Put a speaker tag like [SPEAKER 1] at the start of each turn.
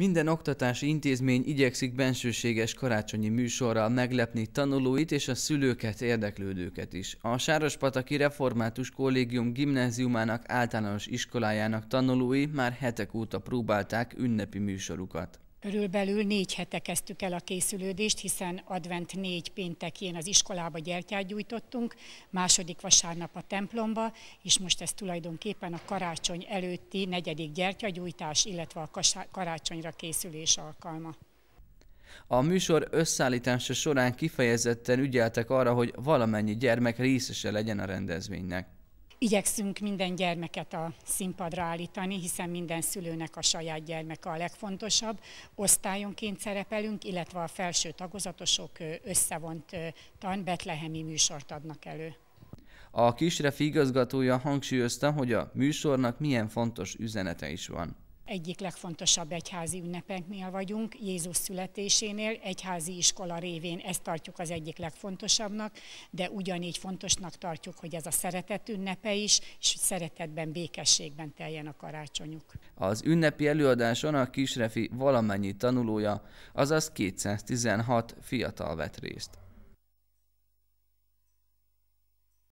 [SPEAKER 1] Minden oktatási intézmény igyekszik bensőséges karácsonyi műsorral meglepni tanulóit és a szülőket, érdeklődőket is. A Sárospataki Református Kollégium gimnáziumának általános iskolájának tanulói már hetek óta próbálták ünnepi műsorukat.
[SPEAKER 2] Körülbelül négy hete kezdtük el a készülődést, hiszen advent négy péntekén az iskolába gyertyát gyújtottunk, második vasárnap a templomba, és most ez tulajdonképpen a karácsony előtti negyedik gyertyagyújtás, illetve a karácsonyra készülés alkalma.
[SPEAKER 1] A műsor összeállítása során kifejezetten ügyeltek arra, hogy valamennyi gyermek részese legyen a rendezvénynek.
[SPEAKER 2] Igyekszünk minden gyermeket a színpadra állítani, hiszen minden szülőnek a saját gyermeke a legfontosabb. Osztályonként szerepelünk, illetve a felső tagozatosok összevont tanbetlehemi műsort adnak elő.
[SPEAKER 1] A kisrefi igazgatója hangsúlyozta, hogy a műsornak milyen fontos üzenete is van
[SPEAKER 2] egyik legfontosabb egyházi ünnepeknél vagyunk, Jézus születésénél, egyházi iskola révén ezt tartjuk az egyik legfontosabbnak, de ugyanígy fontosnak tartjuk, hogy ez a szeretet ünnepe is, és hogy szeretetben, békességben teljen a karácsonyuk.
[SPEAKER 1] Az ünnepi előadáson a Kisrefi valamennyi tanulója, azaz 216 fiatal vett részt.